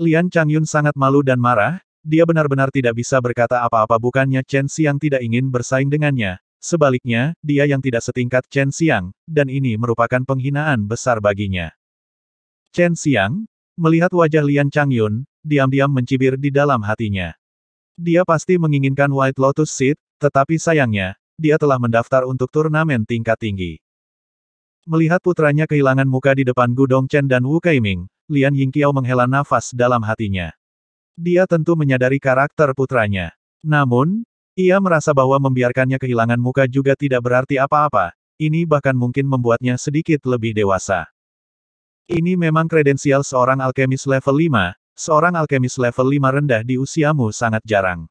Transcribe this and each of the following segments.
Lian Changyun sangat malu dan marah, dia benar-benar tidak bisa berkata apa-apa bukannya Chen Xiang tidak ingin bersaing dengannya, sebaliknya, dia yang tidak setingkat Chen Xiang, dan ini merupakan penghinaan besar baginya. Chen Xiang, melihat wajah Lian Changyun, diam-diam mencibir di dalam hatinya. Dia pasti menginginkan White Lotus Seed, tetapi sayangnya, dia telah mendaftar untuk turnamen tingkat tinggi. Melihat putranya kehilangan muka di depan Gudong Chen dan Wu Kaiming, Lian Yingqiao menghela nafas dalam hatinya. Dia tentu menyadari karakter putranya. Namun, ia merasa bahwa membiarkannya kehilangan muka juga tidak berarti apa-apa, ini bahkan mungkin membuatnya sedikit lebih dewasa. Ini memang kredensial seorang alkemis level 5, seorang alkemis level 5 rendah di usiamu sangat jarang.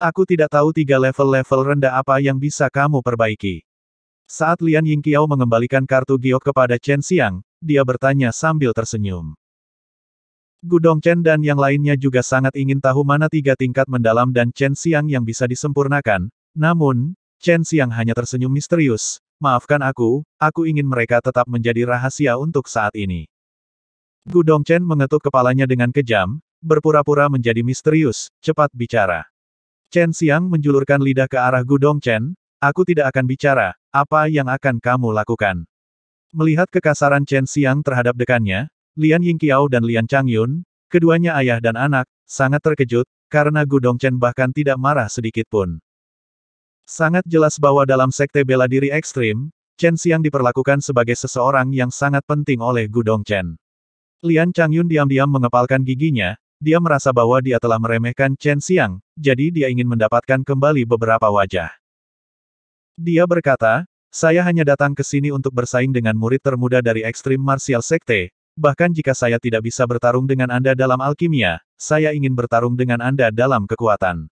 Aku tidak tahu tiga level-level rendah apa yang bisa kamu perbaiki. Saat Lian Yingqiao mengembalikan kartu giok kepada Chen Xiang, dia bertanya sambil tersenyum. Gudong Chen dan yang lainnya juga sangat ingin tahu mana tiga tingkat mendalam dan Chen Xiang yang bisa disempurnakan. Namun, Chen Xiang hanya tersenyum misterius. Maafkan aku, aku ingin mereka tetap menjadi rahasia untuk saat ini. Gudong Chen mengetuk kepalanya dengan kejam, berpura-pura menjadi misterius, cepat bicara. Chen Xiang menjulurkan lidah ke arah Gudong Chen, aku tidak akan bicara, apa yang akan kamu lakukan? Melihat kekasaran Chen Xiang terhadap dekannya, Lian Yingqiao dan Lian Changyun, keduanya ayah dan anak, sangat terkejut, karena Gu Dongchen bahkan tidak marah sedikit pun. Sangat jelas bahwa dalam sekte bela diri ekstrim, Chen Xiang diperlakukan sebagai seseorang yang sangat penting oleh Gu Dongchen. Lian Changyun diam-diam mengepalkan giginya, dia merasa bahwa dia telah meremehkan Chen Xiang, jadi dia ingin mendapatkan kembali beberapa wajah. Dia berkata, saya hanya datang ke sini untuk bersaing dengan murid termuda dari ekstrim martial sekte, Bahkan jika saya tidak bisa bertarung dengan Anda dalam alkimia, saya ingin bertarung dengan Anda dalam kekuatan.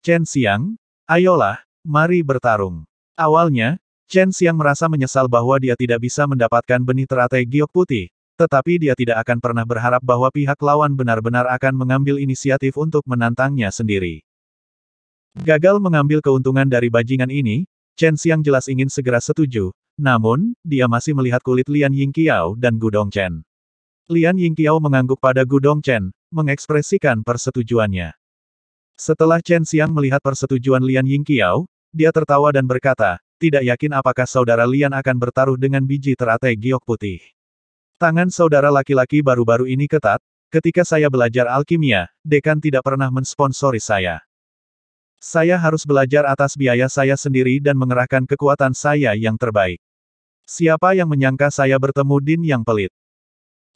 Chen Xiang, ayolah, mari bertarung. Awalnya, Chen Xiang merasa menyesal bahwa dia tidak bisa mendapatkan benih teratai giok putih, tetapi dia tidak akan pernah berharap bahwa pihak lawan benar-benar akan mengambil inisiatif untuk menantangnya sendiri. Gagal mengambil keuntungan dari bajingan ini, Chen Xiang jelas ingin segera setuju, namun, dia masih melihat kulit Lian Yingqiao dan Gudong Chen. Lian Yingqiao mengangguk pada Gudong Chen, mengekspresikan persetujuannya. Setelah Chen Xiang melihat persetujuan Lian Yingqiao, dia tertawa dan berkata, tidak yakin apakah saudara Lian akan bertaruh dengan biji teratai giok putih. Tangan saudara laki-laki baru-baru ini ketat, ketika saya belajar alkimia, dekan tidak pernah mensponsori saya. Saya harus belajar atas biaya saya sendiri dan mengerahkan kekuatan saya yang terbaik. Siapa yang menyangka saya bertemu Din yang pelit?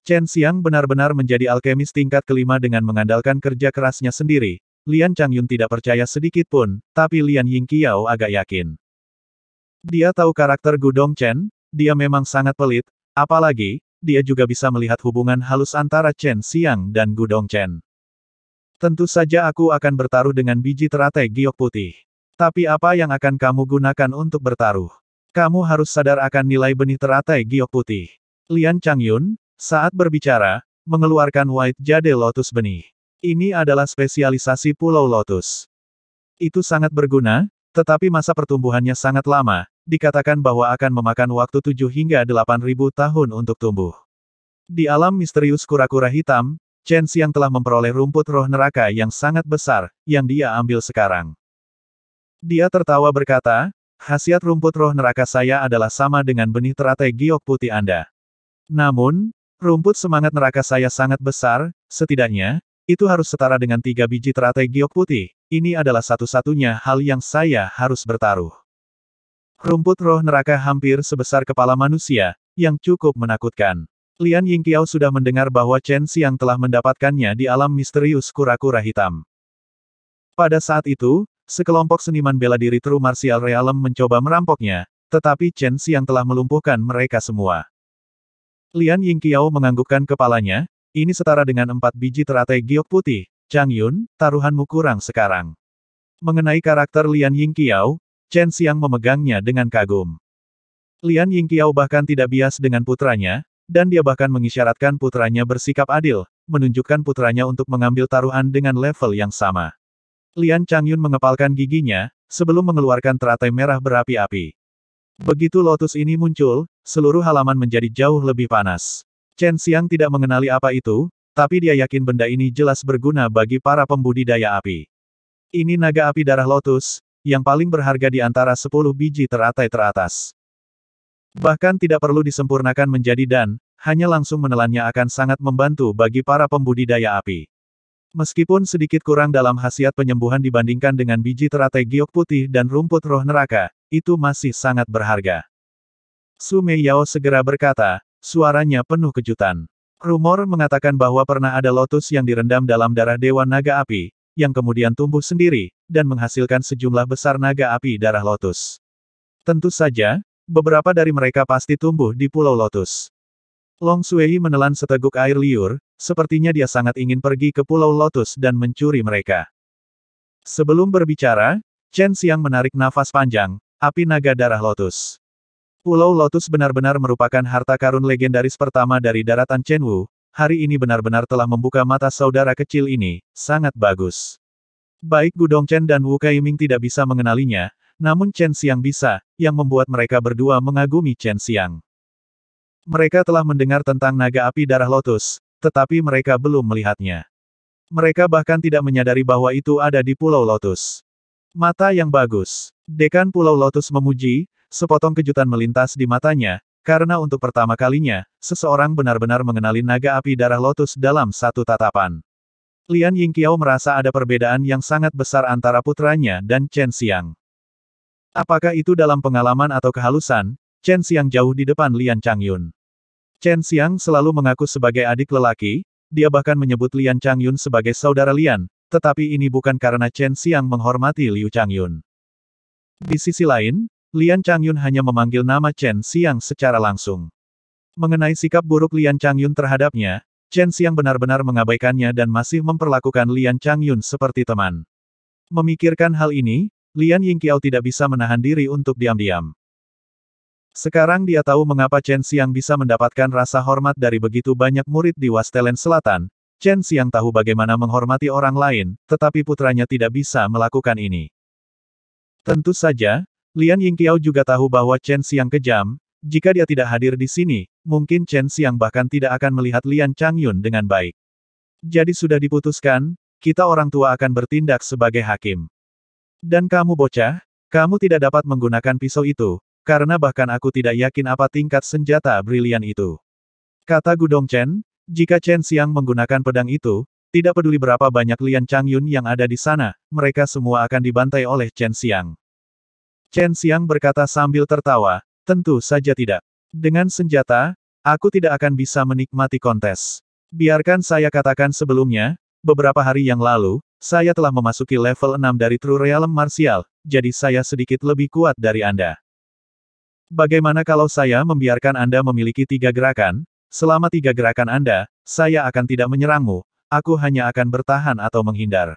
Chen Xiang benar-benar menjadi alkemis tingkat kelima dengan mengandalkan kerja kerasnya sendiri. Lian Changyun tidak percaya sedikit pun, tapi Lian Ying Yingqiao agak yakin. Dia tahu karakter Gudong Chen, dia memang sangat pelit, apalagi, dia juga bisa melihat hubungan halus antara Chen Xiang dan Gudong Chen. Tentu saja aku akan bertaruh dengan biji teratai giok putih. Tapi apa yang akan kamu gunakan untuk bertaruh? Kamu harus sadar akan nilai benih teratai giok putih. Lian Changyun, saat berbicara, mengeluarkan White Jade Lotus benih. Ini adalah spesialisasi Pulau Lotus. Itu sangat berguna, tetapi masa pertumbuhannya sangat lama, dikatakan bahwa akan memakan waktu 7 hingga ribu tahun untuk tumbuh. Di alam misterius kura-kura hitam, Chen Xiang telah memperoleh rumput roh neraka yang sangat besar, yang dia ambil sekarang. Dia tertawa berkata, Khasiat rumput roh neraka saya adalah sama dengan benih teratai giok putih Anda. Namun, rumput semangat neraka saya sangat besar, setidaknya, itu harus setara dengan tiga biji teratai giok putih. Ini adalah satu-satunya hal yang saya harus bertaruh. Rumput roh neraka hampir sebesar kepala manusia, yang cukup menakutkan. Lian Yingqiao sudah mendengar bahwa Chen Xiang telah mendapatkannya di alam misterius kura-kura hitam. Pada saat itu, Sekelompok seniman bela diri True Martial Realm mencoba merampoknya, tetapi Chen Xiang telah melumpuhkan mereka semua. Lian Yingqiao menganggukkan kepalanya, ini setara dengan empat biji teratai giok putih, Chang Yun, taruhanmu kurang sekarang. Mengenai karakter Lian Yingqiao, Chen Xiang memegangnya dengan kagum. Lian Yingqiao bahkan tidak bias dengan putranya, dan dia bahkan mengisyaratkan putranya bersikap adil, menunjukkan putranya untuk mengambil taruhan dengan level yang sama. Lian Changyun mengepalkan giginya, sebelum mengeluarkan teratai merah berapi-api. Begitu lotus ini muncul, seluruh halaman menjadi jauh lebih panas. Chen Xiang tidak mengenali apa itu, tapi dia yakin benda ini jelas berguna bagi para pembudidaya api. Ini naga api darah lotus, yang paling berharga di antara 10 biji teratai teratas. Bahkan tidak perlu disempurnakan menjadi dan, hanya langsung menelannya akan sangat membantu bagi para pembudidaya api. Meskipun sedikit kurang dalam khasiat penyembuhan dibandingkan dengan biji teratai giok putih dan rumput roh neraka, itu masih sangat berharga. Mei Yao segera berkata, suaranya penuh kejutan. Rumor mengatakan bahwa pernah ada lotus yang direndam dalam darah Dewa Naga Api, yang kemudian tumbuh sendiri, dan menghasilkan sejumlah besar naga api darah lotus. Tentu saja, beberapa dari mereka pasti tumbuh di Pulau Lotus. Long Suei menelan seteguk air liur, sepertinya dia sangat ingin pergi ke Pulau Lotus dan mencuri mereka. Sebelum berbicara, Chen Xiang menarik nafas panjang, api naga darah Lotus. Pulau Lotus benar-benar merupakan harta karun legendaris pertama dari daratan Chen Wu, hari ini benar-benar telah membuka mata saudara kecil ini, sangat bagus. Baik Gudong Chen dan Wu Kaiming tidak bisa mengenalinya, namun Chen Xiang bisa, yang membuat mereka berdua mengagumi Chen Xiang. Mereka telah mendengar tentang naga api darah lotus, tetapi mereka belum melihatnya. Mereka bahkan tidak menyadari bahwa itu ada di Pulau Lotus. Mata yang bagus. Dekan Pulau Lotus memuji, sepotong kejutan melintas di matanya, karena untuk pertama kalinya, seseorang benar-benar mengenali naga api darah lotus dalam satu tatapan. Lian Yingqiao merasa ada perbedaan yang sangat besar antara putranya dan Chen Xiang. Apakah itu dalam pengalaman atau kehalusan, Chen Xiang jauh di depan Lian Changyun. Chen Xiang selalu mengaku sebagai adik lelaki, dia bahkan menyebut Lian Changyun sebagai saudara Lian, tetapi ini bukan karena Chen Xiang menghormati Liu Changyun. Di sisi lain, Lian Changyun hanya memanggil nama Chen Xiang secara langsung. Mengenai sikap buruk Lian Changyun terhadapnya, Chen Xiang benar-benar mengabaikannya dan masih memperlakukan Lian Changyun seperti teman. Memikirkan hal ini, Lian Yingqiao tidak bisa menahan diri untuk diam-diam. Sekarang dia tahu mengapa Chen Xiang bisa mendapatkan rasa hormat dari begitu banyak murid di Wastelen Selatan. Chen Xiang tahu bagaimana menghormati orang lain, tetapi putranya tidak bisa melakukan ini. Tentu saja, Lian Yingqiao juga tahu bahwa Chen Xiang kejam, jika dia tidak hadir di sini, mungkin Chen Xiang bahkan tidak akan melihat Lian Changyun dengan baik. Jadi sudah diputuskan, kita orang tua akan bertindak sebagai hakim. Dan kamu bocah, kamu tidak dapat menggunakan pisau itu, karena bahkan aku tidak yakin apa tingkat senjata brilian itu. Kata Gudong Chen, jika Chen Siang menggunakan pedang itu, tidak peduli berapa banyak Lian Changyun yang ada di sana, mereka semua akan dibantai oleh Chen Siang. Chen Siang berkata sambil tertawa, tentu saja tidak. Dengan senjata, aku tidak akan bisa menikmati kontes. Biarkan saya katakan sebelumnya, beberapa hari yang lalu, saya telah memasuki level 6 dari True Realm Martial, jadi saya sedikit lebih kuat dari Anda. Bagaimana kalau saya membiarkan Anda memiliki tiga gerakan? Selama tiga gerakan Anda, saya akan tidak menyerangmu, aku hanya akan bertahan atau menghindar.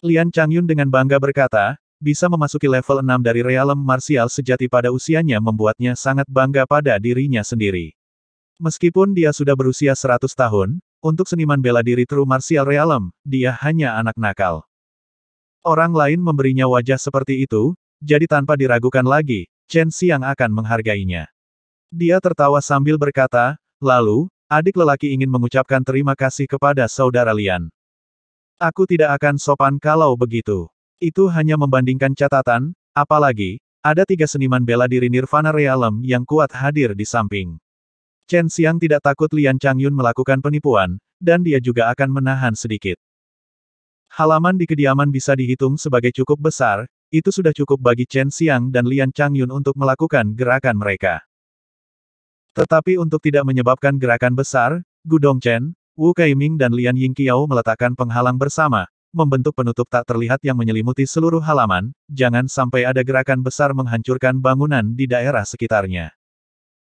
Lian Changyun dengan bangga berkata, bisa memasuki level 6 dari realem marsial sejati pada usianya membuatnya sangat bangga pada dirinya sendiri. Meskipun dia sudah berusia 100 tahun, untuk seniman bela diri true Martial realem, dia hanya anak nakal. Orang lain memberinya wajah seperti itu, jadi tanpa diragukan lagi, Chen Xiang akan menghargainya. Dia tertawa sambil berkata, lalu, adik lelaki ingin mengucapkan terima kasih kepada saudara Lian. Aku tidak akan sopan kalau begitu. Itu hanya membandingkan catatan, apalagi, ada tiga seniman bela diri Nirvana Realem yang kuat hadir di samping. Chen Xiang tidak takut Lian Changyun melakukan penipuan, dan dia juga akan menahan sedikit. Halaman di kediaman bisa dihitung sebagai cukup besar, itu sudah cukup bagi Chen Xiang dan Lian Changyun untuk melakukan gerakan mereka. Tetapi untuk tidak menyebabkan gerakan besar, Gudong Chen, Wu Kaiming dan Lian Yingqiao meletakkan penghalang bersama, membentuk penutup tak terlihat yang menyelimuti seluruh halaman, jangan sampai ada gerakan besar menghancurkan bangunan di daerah sekitarnya.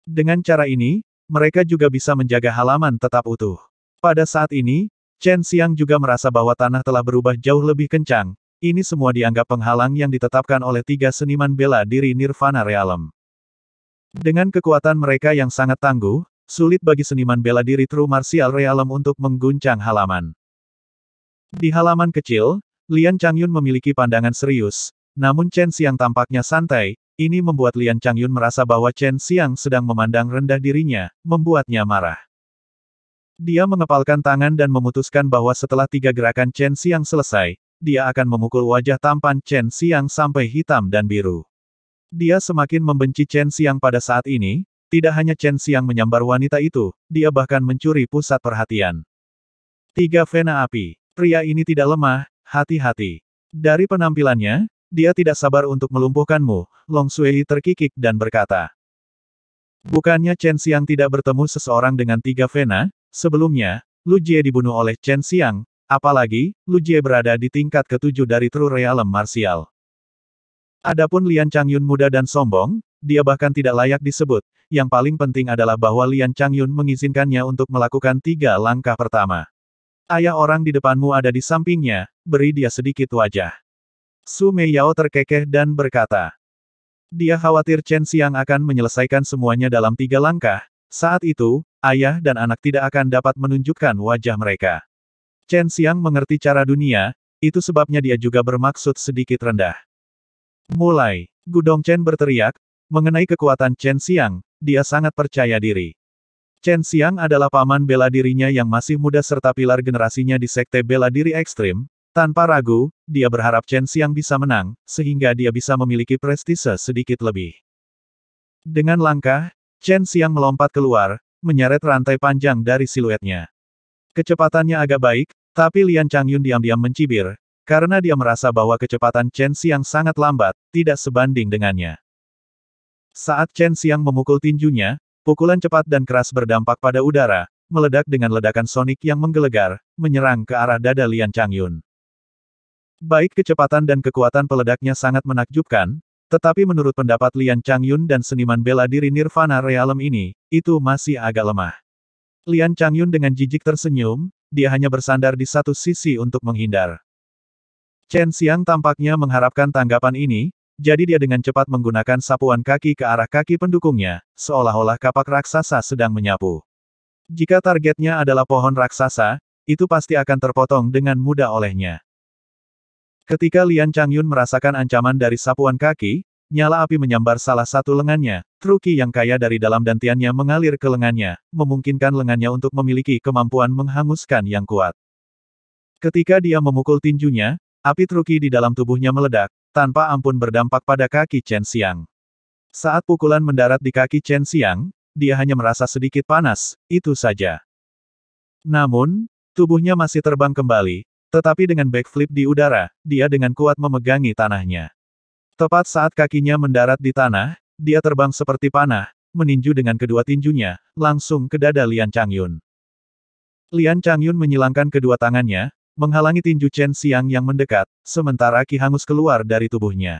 Dengan cara ini, mereka juga bisa menjaga halaman tetap utuh. Pada saat ini, Chen Xiang juga merasa bahwa tanah telah berubah jauh lebih kencang, ini semua dianggap penghalang yang ditetapkan oleh tiga seniman bela diri Nirvana Realm. Dengan kekuatan mereka yang sangat tangguh, sulit bagi seniman bela diri True Martial Realm untuk mengguncang halaman. Di halaman kecil, Lian Changyun memiliki pandangan serius, namun Chen Xiang tampaknya santai, ini membuat Lian Changyun merasa bahwa Chen Xiang sedang memandang rendah dirinya, membuatnya marah. Dia mengepalkan tangan dan memutuskan bahwa setelah tiga gerakan Chen Xiang selesai, dia akan memukul wajah tampan Chen Xiang sampai hitam dan biru. Dia semakin membenci Chen Xiang pada saat ini, tidak hanya Chen Xiang menyambar wanita itu, dia bahkan mencuri pusat perhatian. Tiga Vena Api Pria ini tidak lemah, hati-hati. Dari penampilannya, dia tidak sabar untuk melumpuhkanmu, Long Sui terkikik dan berkata. Bukannya Chen Xiang tidak bertemu seseorang dengan tiga Vena, sebelumnya, Lu Jie dibunuh oleh Chen Xiang, Apalagi, Lu Jie berada di tingkat ketujuh dari True Realm Martial. Adapun Lian Changyun muda dan sombong, dia bahkan tidak layak disebut. Yang paling penting adalah bahwa Lian Changyun mengizinkannya untuk melakukan tiga langkah pertama. Ayah orang di depanmu ada di sampingnya, beri dia sedikit wajah. Su Mei Yao terkekeh dan berkata. Dia khawatir Chen Xiang akan menyelesaikan semuanya dalam tiga langkah. Saat itu, ayah dan anak tidak akan dapat menunjukkan wajah mereka. Chen Xiang mengerti cara dunia, itu sebabnya dia juga bermaksud sedikit rendah. Mulai, Gudong Chen berteriak, mengenai kekuatan Chen Xiang, dia sangat percaya diri. Chen Xiang adalah paman bela dirinya yang masih muda serta pilar generasinya di sekte bela diri ekstrim, tanpa ragu, dia berharap Chen Xiang bisa menang, sehingga dia bisa memiliki prestise sedikit lebih. Dengan langkah, Chen Xiang melompat keluar, menyeret rantai panjang dari siluetnya. Kecepatannya agak baik, tapi Lian Changyun diam-diam mencibir, karena dia merasa bahwa kecepatan Chen Xiang sangat lambat, tidak sebanding dengannya. Saat Chen Xiang memukul tinjunya, pukulan cepat dan keras berdampak pada udara, meledak dengan ledakan sonik yang menggelegar, menyerang ke arah dada Lian Changyun. Baik kecepatan dan kekuatan peledaknya sangat menakjubkan, tetapi menurut pendapat Lian Changyun dan seniman bela diri Nirvana Realem ini, itu masih agak lemah. Lian Changyun dengan jijik tersenyum, dia hanya bersandar di satu sisi untuk menghindar. Chen Xiang tampaknya mengharapkan tanggapan ini, jadi dia dengan cepat menggunakan sapuan kaki ke arah kaki pendukungnya, seolah-olah kapak raksasa sedang menyapu. Jika targetnya adalah pohon raksasa, itu pasti akan terpotong dengan mudah olehnya. Ketika Lian Changyun merasakan ancaman dari sapuan kaki, Nyala api menyambar salah satu lengannya, truki yang kaya dari dalam dantiannya mengalir ke lengannya, memungkinkan lengannya untuk memiliki kemampuan menghanguskan yang kuat. Ketika dia memukul tinjunya, api truki di dalam tubuhnya meledak, tanpa ampun berdampak pada kaki Chen Xiang. Saat pukulan mendarat di kaki Chen Xiang, dia hanya merasa sedikit panas, itu saja. Namun, tubuhnya masih terbang kembali, tetapi dengan backflip di udara, dia dengan kuat memegangi tanahnya. Tepat saat kakinya mendarat di tanah, dia terbang seperti panah, meninju dengan kedua tinjunya, langsung ke dada Lian Changyun. Lian Changyun menyilangkan kedua tangannya, menghalangi tinju Chen Xiang yang mendekat, sementara ki hangus keluar dari tubuhnya.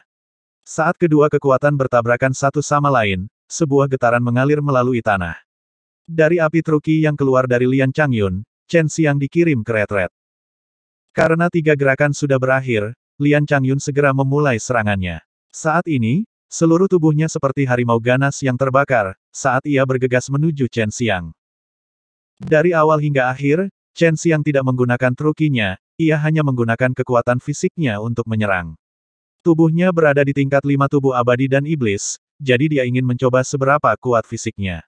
Saat kedua kekuatan bertabrakan satu sama lain, sebuah getaran mengalir melalui tanah. Dari api truki yang keluar dari Lian Changyun, Chen Xiang dikirim ke retret. Karena tiga gerakan sudah berakhir, Lian Changyun segera memulai serangannya. Saat ini, seluruh tubuhnya seperti harimau ganas yang terbakar, saat ia bergegas menuju Chen Xiang. Dari awal hingga akhir, Chen Xiang tidak menggunakan trukinya, ia hanya menggunakan kekuatan fisiknya untuk menyerang. Tubuhnya berada di tingkat lima tubuh abadi dan iblis, jadi dia ingin mencoba seberapa kuat fisiknya.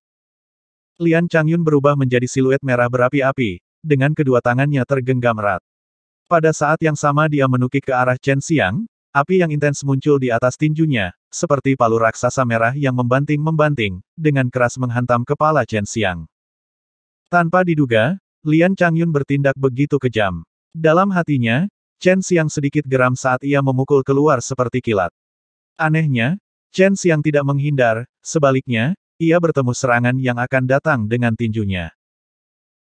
Lian Changyun berubah menjadi siluet merah berapi-api, dengan kedua tangannya tergenggam erat. Pada saat yang sama dia menukik ke arah Chen Xiang, api yang intens muncul di atas tinjunya, seperti palu raksasa merah yang membanting-membanting, dengan keras menghantam kepala Chen Xiang. Tanpa diduga, Lian Changyun bertindak begitu kejam. Dalam hatinya, Chen Xiang sedikit geram saat ia memukul keluar seperti kilat. Anehnya, Chen Xiang tidak menghindar, sebaliknya, ia bertemu serangan yang akan datang dengan tinjunya.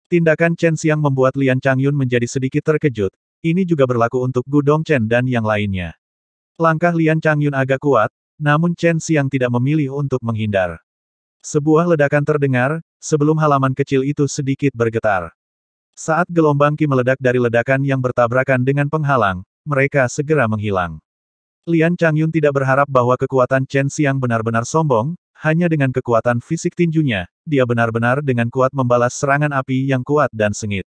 Tindakan Chen Xiang membuat Lian Changyun menjadi sedikit terkejut, ini juga berlaku untuk Gudong Chen dan yang lainnya. Langkah Lian Changyun agak kuat, namun Chen Xiang tidak memilih untuk menghindar. Sebuah ledakan terdengar, sebelum halaman kecil itu sedikit bergetar. Saat gelombang Ki meledak dari ledakan yang bertabrakan dengan penghalang, mereka segera menghilang. Lian Changyun tidak berharap bahwa kekuatan Chen Xiang benar-benar sombong, hanya dengan kekuatan fisik tinjunya, dia benar-benar dengan kuat membalas serangan api yang kuat dan sengit.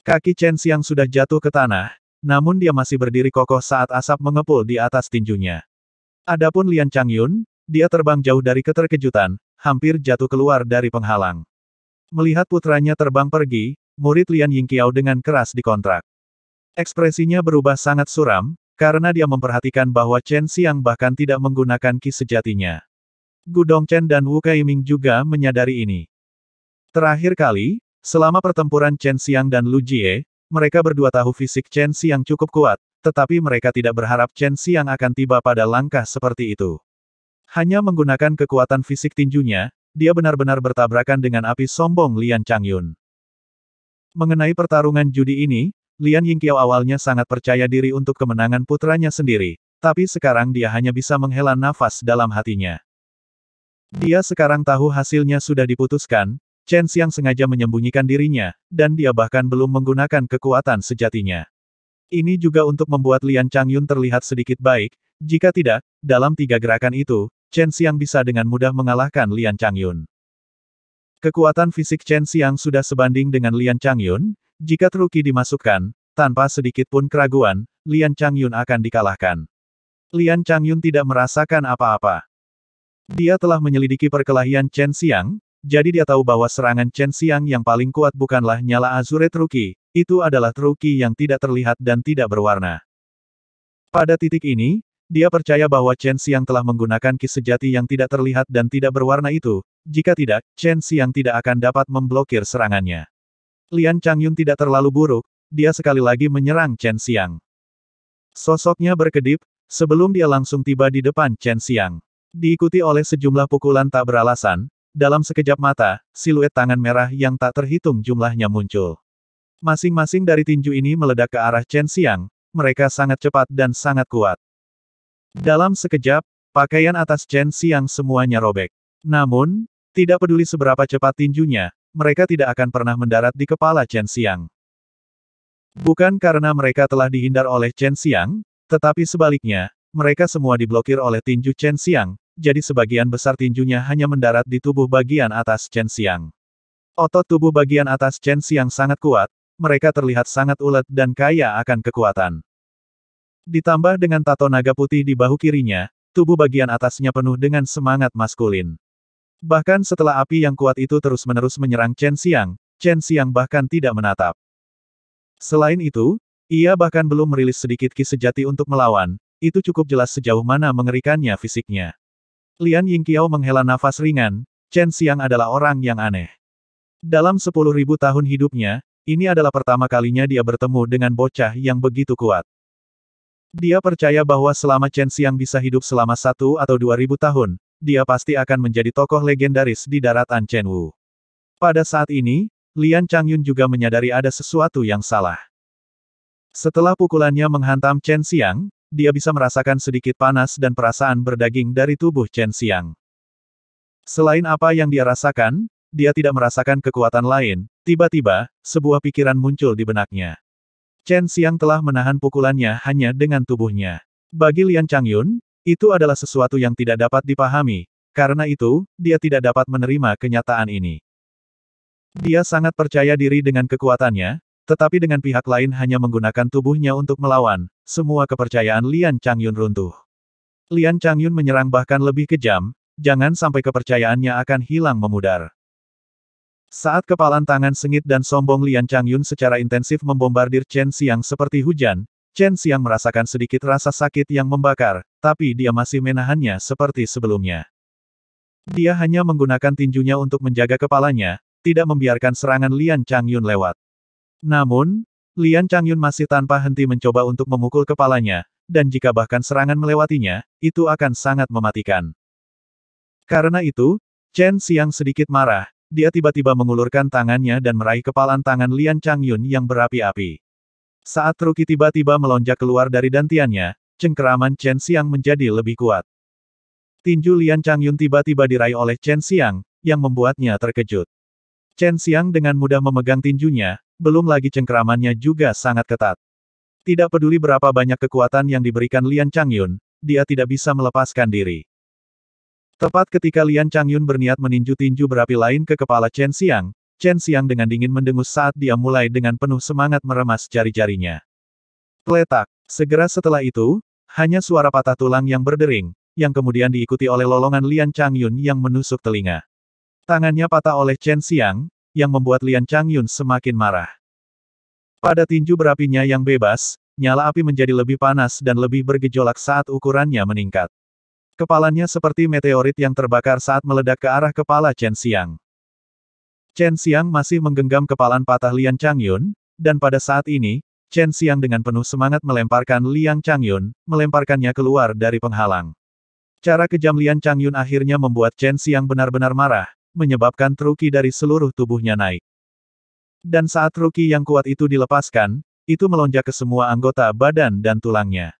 Kaki Chen Xiang sudah jatuh ke tanah, namun dia masih berdiri kokoh saat asap mengepul di atas tinjunya. Adapun Lian Changyun, dia terbang jauh dari keterkejutan, hampir jatuh keluar dari penghalang. Melihat putranya terbang pergi, murid Lian Yingqiao dengan keras dikontrak. Ekspresinya berubah sangat suram, karena dia memperhatikan bahwa Chen Xiang bahkan tidak menggunakan ki sejatinya. Gudong Chen dan Wu Kaiming juga menyadari ini. Terakhir kali, Selama pertempuran Chen Xiang dan Lu Jie, mereka berdua tahu fisik Chen Xiang cukup kuat, tetapi mereka tidak berharap Chen Xiang akan tiba pada langkah seperti itu. Hanya menggunakan kekuatan fisik tinjunya, dia benar-benar bertabrakan dengan api sombong Lian Changyun. Mengenai pertarungan judi ini, Lian Yingqiao awalnya sangat percaya diri untuk kemenangan putranya sendiri, tapi sekarang dia hanya bisa menghela nafas dalam hatinya. Dia sekarang tahu hasilnya sudah diputuskan, Chen Xiang sengaja menyembunyikan dirinya, dan dia bahkan belum menggunakan kekuatan sejatinya. Ini juga untuk membuat Lian Changyun terlihat sedikit baik, jika tidak, dalam tiga gerakan itu, Chen Xiang bisa dengan mudah mengalahkan Lian Changyun. Kekuatan fisik Chen Xiang sudah sebanding dengan Lian Changyun, jika truki dimasukkan, tanpa sedikit pun keraguan, Lian Changyun akan dikalahkan. Lian Changyun tidak merasakan apa-apa. Dia telah menyelidiki perkelahian Chen Xiang, jadi dia tahu bahwa serangan Chen Xiang yang paling kuat bukanlah nyala Azure Truki, itu adalah Truki yang tidak terlihat dan tidak berwarna. Pada titik ini, dia percaya bahwa Chen Xiang telah menggunakan kis sejati yang tidak terlihat dan tidak berwarna itu, jika tidak, Chen Xiang tidak akan dapat memblokir serangannya. Lian Changyun tidak terlalu buruk, dia sekali lagi menyerang Chen Xiang. Sosoknya berkedip, sebelum dia langsung tiba di depan Chen Xiang. Diikuti oleh sejumlah pukulan tak beralasan, dalam sekejap mata, siluet tangan merah yang tak terhitung jumlahnya muncul. Masing-masing dari tinju ini meledak ke arah Chen Xiang, mereka sangat cepat dan sangat kuat. Dalam sekejap, pakaian atas Chen Xiang semuanya robek. Namun, tidak peduli seberapa cepat tinjunya, mereka tidak akan pernah mendarat di kepala Chen Xiang. Bukan karena mereka telah dihindar oleh Chen Xiang, tetapi sebaliknya, mereka semua diblokir oleh tinju Chen Xiang, jadi sebagian besar tinjunya hanya mendarat di tubuh bagian atas Chen Xiang. Otot tubuh bagian atas Chen Xiang sangat kuat, mereka terlihat sangat ulet dan kaya akan kekuatan. Ditambah dengan tato naga putih di bahu kirinya, tubuh bagian atasnya penuh dengan semangat maskulin. Bahkan setelah api yang kuat itu terus-menerus menyerang Chen Xiang, Chen Xiang bahkan tidak menatap. Selain itu, ia bahkan belum merilis sedikit ki sejati untuk melawan, itu cukup jelas sejauh mana mengerikannya fisiknya. Lian Yingqiao menghela nafas ringan, Chen Xiang adalah orang yang aneh. Dalam sepuluh ribu tahun hidupnya, ini adalah pertama kalinya dia bertemu dengan bocah yang begitu kuat. Dia percaya bahwa selama Chen Xiang bisa hidup selama satu atau dua ribu tahun, dia pasti akan menjadi tokoh legendaris di daratan Chen Wu. Pada saat ini, Lian Changyun juga menyadari ada sesuatu yang salah. Setelah pukulannya menghantam Chen Xiang, dia bisa merasakan sedikit panas dan perasaan berdaging dari tubuh Chen Xiang. Selain apa yang dia rasakan, dia tidak merasakan kekuatan lain, tiba-tiba, sebuah pikiran muncul di benaknya. Chen Xiang telah menahan pukulannya hanya dengan tubuhnya. Bagi Lian Changyun, itu adalah sesuatu yang tidak dapat dipahami, karena itu, dia tidak dapat menerima kenyataan ini. Dia sangat percaya diri dengan kekuatannya, tetapi dengan pihak lain hanya menggunakan tubuhnya untuk melawan, semua kepercayaan Lian Changyun runtuh. Lian Changyun menyerang bahkan lebih kejam, jangan sampai kepercayaannya akan hilang memudar. Saat kepalan tangan sengit dan sombong Lian Changyun secara intensif membombardir Chen Xiang seperti hujan, Chen Xiang merasakan sedikit rasa sakit yang membakar, tapi dia masih menahannya seperti sebelumnya. Dia hanya menggunakan tinjunya untuk menjaga kepalanya, tidak membiarkan serangan Lian Changyun lewat. Namun, Lian Changyun masih tanpa henti mencoba untuk memukul kepalanya, dan jika bahkan serangan melewatinya, itu akan sangat mematikan. Karena itu, Chen Xiang sedikit marah, dia tiba-tiba mengulurkan tangannya dan meraih kepalan tangan Lian Changyun yang berapi-api. Saat Ruki tiba-tiba melonjak keluar dari dantiannya, cengkeraman Chen Xiang menjadi lebih kuat. Tinju Lian Changyun tiba-tiba diraih oleh Chen Xiang, yang membuatnya terkejut. Chen Xiang dengan mudah memegang tinjunya, belum lagi cengkeramannya juga sangat ketat. Tidak peduli berapa banyak kekuatan yang diberikan Lian Changyun, dia tidak bisa melepaskan diri. Tepat ketika Lian Changyun berniat meninju tinju berapi lain ke kepala Chen Xiang, Chen Xiang dengan dingin mendengus saat dia mulai dengan penuh semangat meremas jari-jarinya. Letak. Segera setelah itu, hanya suara patah tulang yang berdering, yang kemudian diikuti oleh lolongan Lian Changyun yang menusuk telinga. Tangannya patah oleh Chen Xiang, yang membuat Lian Changyun semakin marah. Pada tinju berapinya yang bebas, nyala api menjadi lebih panas dan lebih bergejolak saat ukurannya meningkat. Kepalanya seperti meteorit yang terbakar saat meledak ke arah kepala Chen Xiang. Chen Xiang masih menggenggam kepalan patah Lian Changyun, dan pada saat ini, Chen Xiang dengan penuh semangat melemparkan Liang Changyun, melemparkannya keluar dari penghalang. Cara kejam Lian Changyun akhirnya membuat Chen Xiang benar-benar marah, menyebabkan truki dari seluruh tubuhnya naik. Dan saat truki yang kuat itu dilepaskan, itu melonjak ke semua anggota badan dan tulangnya.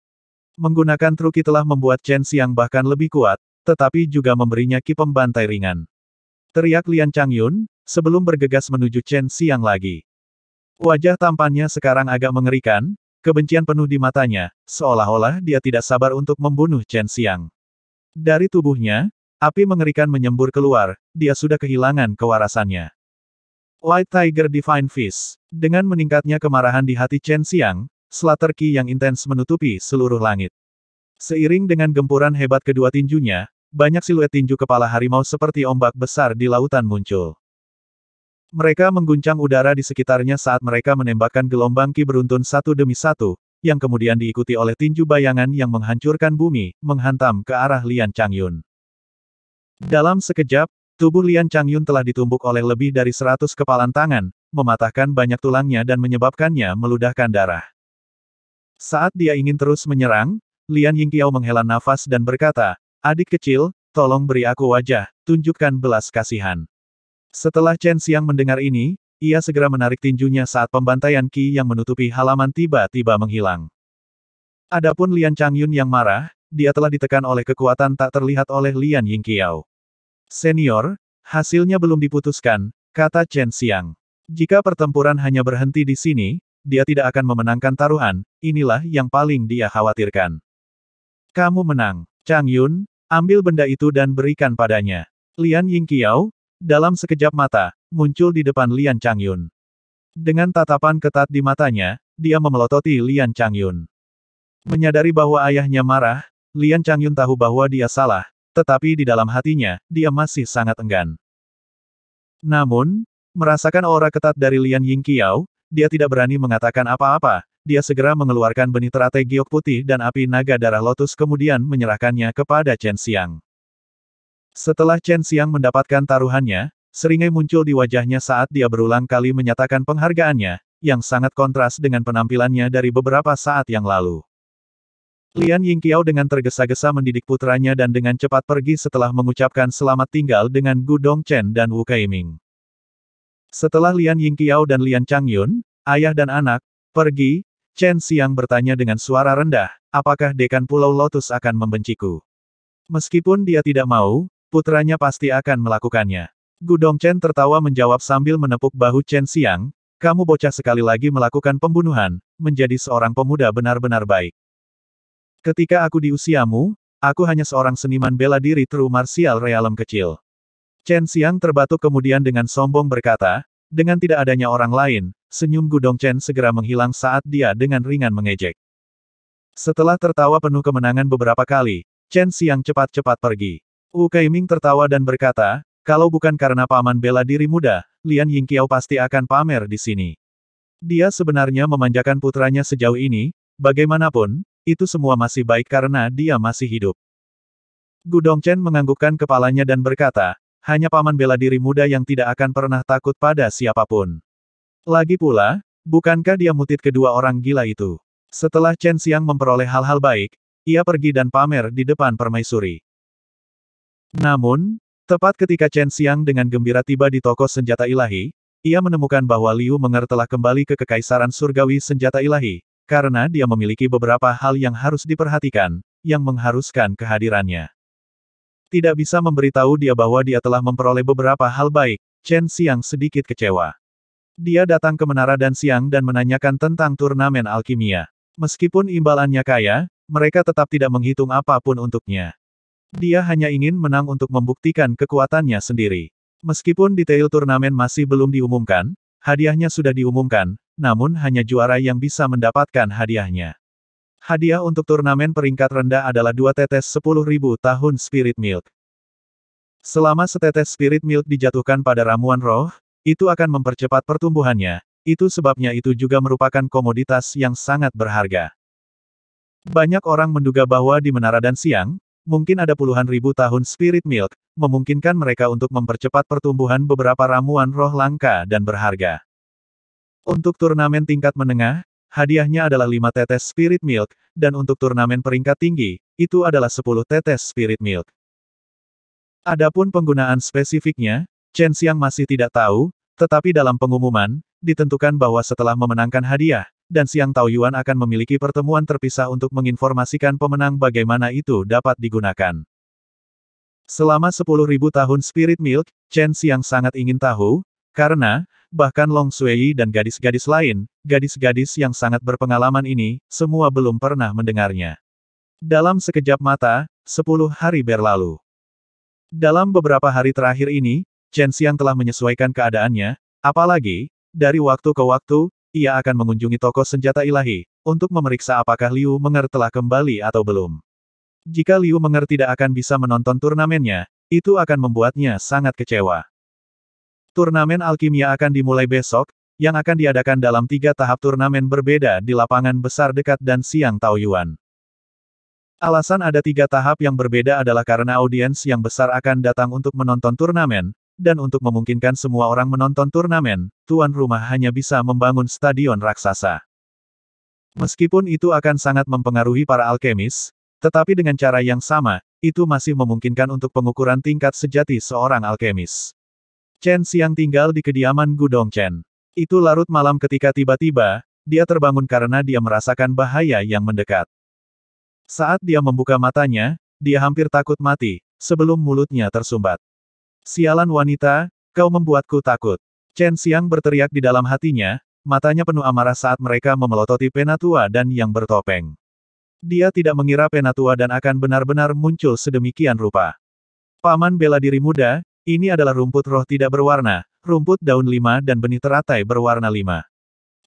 Menggunakan truki telah membuat Chen Xiang bahkan lebih kuat, tetapi juga memberinya ki pembantai ringan. Teriak Lian Changyun, sebelum bergegas menuju Chen Xiang lagi. Wajah tampannya sekarang agak mengerikan, kebencian penuh di matanya, seolah-olah dia tidak sabar untuk membunuh Chen Xiang. Dari tubuhnya, Api mengerikan menyembur keluar, dia sudah kehilangan kewarasannya. White Tiger Divine Fist. Dengan meningkatnya kemarahan di hati Chen Xiang, Slater Qi yang intens menutupi seluruh langit. Seiring dengan gempuran hebat kedua tinjunya, banyak siluet tinju kepala harimau seperti ombak besar di lautan muncul. Mereka mengguncang udara di sekitarnya saat mereka menembakkan gelombang ki beruntun satu demi satu, yang kemudian diikuti oleh tinju bayangan yang menghancurkan bumi, menghantam ke arah Lian Changyun. Dalam sekejap, tubuh Lian Changyun telah ditumbuk oleh lebih dari seratus kepalan tangan, mematahkan banyak tulangnya dan menyebabkannya meludahkan darah. Saat dia ingin terus menyerang, Lian Yingqiao menghela nafas dan berkata, Adik kecil, tolong beri aku wajah, tunjukkan belas kasihan. Setelah Chen Xiang mendengar ini, ia segera menarik tinjunya saat pembantaian Qi yang menutupi halaman tiba-tiba menghilang. Adapun Lian Changyun yang marah, dia telah ditekan oleh kekuatan tak terlihat oleh Lian Yingqiao. Senior, hasilnya belum diputuskan, kata Chen Xiang. Jika pertempuran hanya berhenti di sini, dia tidak akan memenangkan taruhan, inilah yang paling dia khawatirkan. Kamu menang. Chang Yun, ambil benda itu dan berikan padanya. Lian Yingqiao, dalam sekejap mata, muncul di depan Lian Chang Yun. Dengan tatapan ketat di matanya, dia memelototi Lian Chang Yun. Menyadari bahwa ayahnya marah, Lian Chang Yun tahu bahwa dia salah, tetapi di dalam hatinya, dia masih sangat enggan. Namun, merasakan aura ketat dari Lian Yingqiao, dia tidak berani mengatakan apa-apa, dia segera mengeluarkan benih teratai giok putih dan api naga darah lotus kemudian menyerahkannya kepada Chen Xiang. Setelah Chen Xiang mendapatkan taruhannya, seringai muncul di wajahnya saat dia berulang kali menyatakan penghargaannya, yang sangat kontras dengan penampilannya dari beberapa saat yang lalu. Lian Yingqiao dengan tergesa-gesa mendidik putranya dan dengan cepat pergi setelah mengucapkan selamat tinggal dengan Gu Dongchen dan Wu Kaiming. Setelah Lian Yingqiao dan Lian Changyun, ayah dan anak, pergi, Chen Xiang bertanya dengan suara rendah, apakah dekan Pulau Lotus akan membenciku? Meskipun dia tidak mau, putranya pasti akan melakukannya. Gu Dongchen tertawa menjawab sambil menepuk bahu Chen Xiang, kamu bocah sekali lagi melakukan pembunuhan, menjadi seorang pemuda benar-benar baik. Ketika aku di usiamu, aku hanya seorang seniman bela diri true martial realem kecil. Chen Xiang terbatuk kemudian dengan sombong berkata, dengan tidak adanya orang lain, senyum gudong Chen segera menghilang saat dia dengan ringan mengejek. Setelah tertawa penuh kemenangan beberapa kali, Chen Xiang cepat-cepat pergi. Wu Kaiming tertawa dan berkata, kalau bukan karena paman bela diri muda, Lian Yingqiao pasti akan pamer di sini. Dia sebenarnya memanjakan putranya sejauh ini, bagaimanapun, itu semua masih baik karena dia masih hidup. Gudong Chen menganggukkan kepalanya dan berkata, hanya paman bela diri muda yang tidak akan pernah takut pada siapapun. Lagi pula, bukankah dia mutit kedua orang gila itu? Setelah Chen Xiang memperoleh hal-hal baik, ia pergi dan pamer di depan permaisuri. Namun, tepat ketika Chen Xiang dengan gembira tiba di toko senjata ilahi, ia menemukan bahwa Liu Menger telah kembali ke Kekaisaran Surgawi Senjata Ilahi, karena dia memiliki beberapa hal yang harus diperhatikan, yang mengharuskan kehadirannya. Tidak bisa memberitahu dia bahwa dia telah memperoleh beberapa hal baik, Chen Xiang sedikit kecewa. Dia datang ke Menara Dan Siang dan menanyakan tentang turnamen alkimia. Meskipun imbalannya kaya, mereka tetap tidak menghitung apapun untuknya. Dia hanya ingin menang untuk membuktikan kekuatannya sendiri. Meskipun detail turnamen masih belum diumumkan, hadiahnya sudah diumumkan, namun hanya juara yang bisa mendapatkan hadiahnya. Hadiah untuk turnamen peringkat rendah adalah dua tetes 10.000 tahun Spirit Milk. Selama setetes Spirit Milk dijatuhkan pada ramuan roh, itu akan mempercepat pertumbuhannya, itu sebabnya itu juga merupakan komoditas yang sangat berharga. Banyak orang menduga bahwa di Menara dan Siang, mungkin ada puluhan ribu tahun spirit milk, memungkinkan mereka untuk mempercepat pertumbuhan beberapa ramuan roh langka dan berharga. Untuk turnamen tingkat menengah, hadiahnya adalah 5 tetes spirit milk, dan untuk turnamen peringkat tinggi, itu adalah 10 tetes spirit milk. Adapun penggunaan spesifiknya, Chen Xiang masih tidak tahu, tetapi dalam pengumuman, ditentukan bahwa setelah memenangkan hadiah, dan Xiang Yuan akan memiliki pertemuan terpisah untuk menginformasikan pemenang bagaimana itu dapat digunakan. Selama 10.000 tahun Spirit Milk, Chen Xiang sangat ingin tahu, karena, bahkan Long Sui dan gadis-gadis lain, gadis-gadis yang sangat berpengalaman ini, semua belum pernah mendengarnya. Dalam sekejap mata, sepuluh hari berlalu. Dalam beberapa hari terakhir ini, Chen Xiang telah menyesuaikan keadaannya, apalagi, dari waktu ke waktu, ia akan mengunjungi toko senjata ilahi, untuk memeriksa apakah Liu Menger telah kembali atau belum. Jika Liu Menger tidak akan bisa menonton turnamennya, itu akan membuatnya sangat kecewa. Turnamen alkimia akan dimulai besok, yang akan diadakan dalam tiga tahap turnamen berbeda di lapangan besar dekat dan siang Taoyuan. Alasan ada tiga tahap yang berbeda adalah karena audiens yang besar akan datang untuk menonton turnamen, dan untuk memungkinkan semua orang menonton turnamen, tuan rumah hanya bisa membangun stadion raksasa. Meskipun itu akan sangat mempengaruhi para alkemis, tetapi dengan cara yang sama, itu masih memungkinkan untuk pengukuran tingkat sejati seorang alkemis. Chen Xiang tinggal di kediaman Gudong Chen. Itu larut malam ketika tiba-tiba, dia terbangun karena dia merasakan bahaya yang mendekat. Saat dia membuka matanya, dia hampir takut mati, sebelum mulutnya tersumbat. Sialan wanita, kau membuatku takut. Chen Xiang berteriak di dalam hatinya, matanya penuh amarah saat mereka memelototi penatua dan yang bertopeng. Dia tidak mengira penatua dan akan benar-benar muncul sedemikian rupa. Paman bela diri muda, ini adalah rumput roh tidak berwarna, rumput daun lima dan benih teratai berwarna lima.